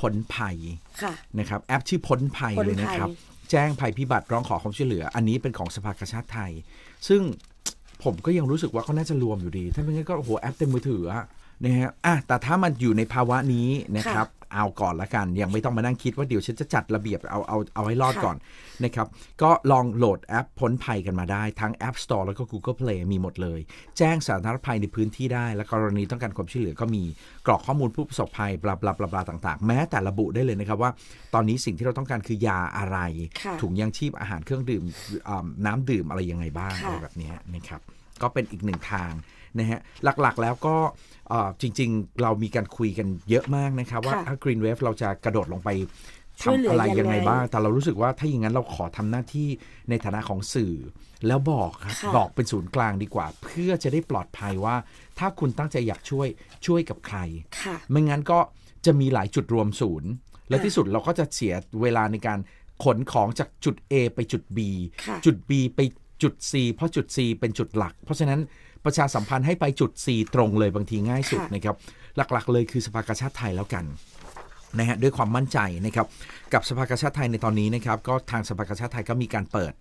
พ้นภัยนะครับ แอปชื่อพ้นภัยเลยนะครับ แจ้งภัยพิบัติร้องขอความช่วยเหลือ อันนี้เป็นของสภากาชาติไทย ซึ่งผมก็ยังรู้สึกว่าเขาน่าจะรวมอยู่ดี ถ้าไม่งั้นก็โหแอปเต็มมือถือนะฮะอ่ะแต่ถ้ามันอยู่ในภาวะนี้นะครับ เอาก่อนละกัน ยังไม่ต้องมานั่งคิดว่าเดี๋ยวฉันจะจัดระเบียบเอา เอา เอาให้รอดก่อนนะครับ ก็ลองโหลดแอปพ้นภัยกันมาได้ ทั้ง App Store แล้วก็ Google Play มีหมดเลย แจ้งสาธารณภัยในพื้นที่ได้ และกรณีต้องการความช่วยเหลือก็มีกรอกข้อมูลผู้ประสบภัยบลาบลาบลาลาต่าง ๆ แม้แต่ระบุได้เลยนะครับว่า ตอนนี้สิ่งที่เราต้องการคือยาอะไรถุงยางชีพอาหารเครื่องดื่มน้ำดื่มอะไรยังไงบ้างอะไรแบบนี้นะครับก็เป็นอีกหนึ่งทางนะฮะหลักๆ แล้วก็จริงๆเรามีการคุยกันเยอะมากนะครับ ว่าถ้ากรีนเวฟเราจะกระโดดลงไปทำอะไรยังไงบ้าง แต่เรารู้สึกว่าถ้าอย่างนั้นเราขอทำหน้าที่ในฐานะของสื่อ แล้วบอกครับบอกเป็นศูนย์กลางดีกว่า เพื่อจะได้ปลอดภัยว่าถ้าคุณตั้งใจอยากช่วยช่วยกับใครไม่งั้นก็จะมีหลายจุดรวมศูนย์ และที่สุดเราก็จะเสียเวลาในการขนของจากจุด A ไปจุด B จุด B ไปจุด C เพราะจุด C เป็นจุดหลัก เพราะฉะนั้นประชาสัมพันธ์ให้ไปจุด C ตรงเลยบางทีง่ายสุดนะครับหลักๆเลยคือสภากาชาติไทยแล้วกันนะฮะด้วยความมั่นใจนะครับกับสภากาชาติไทยในตอนนี้นะครับก็ทางสภากาชาติไทยก็มีการเปิด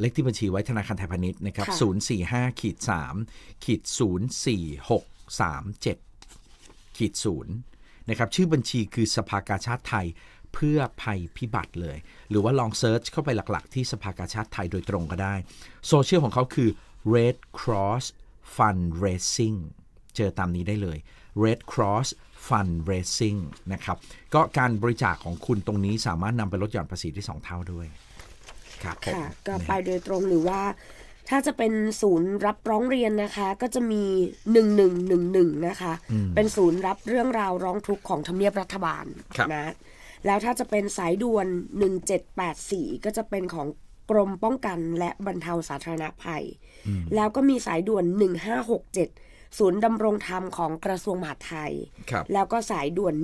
เลขที่บัญชีไว้ธนาคารไทยพาณิชย์นะครับ045ขีด3ขีด04637ขีด0นะครับชื่อบัญชีคือสภากาชาติไทยเพื่อภัยพิบัติเลย หรือว่าลองเซิร์ชเข้าไปหลัก ๆที่สภากาชาติไทยโดยตรงก็ได้ โซเชียลของเขาคือ Red Cross Fundraising เจอตามนี้ได้เลย Red Cross Fundraising นะครับ ก็การบริจาคของคุณตรงนี้สามารถนำไปลดหย่อนภาษีได้2เท่าด้วย ครับ ค่ะ ก็ไปโดยตรงหรือว่า ถ้าจะเป็นศูนย์รับร้องเรียนนะคะ ก็จะมีหนึ่งหนึ่งหนึ่งหนึ่งนะคะ เป็นศูนย์รับเรื่องราวร้องทุกข์ของทำเนียบรัฐบาลนะแล้วถ้าจะเป็นสายด่วน 1784 ก็จะเป็นของกรมป้องกันและบรรเทาสาธารณภัย แล้วก็มีสายด่วน 1567ศูนย์ดำรงธรรมของกระทรวงมหาดไทย แล้วก็สายด่วน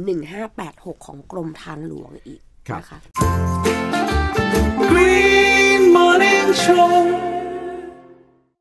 1586 ของกรมทางหลวงอีกนะคะ